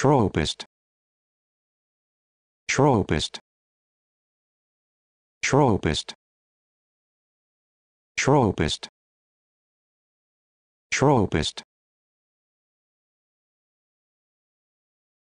Tropist. Tropist. Tropist. Tropist. Tropist.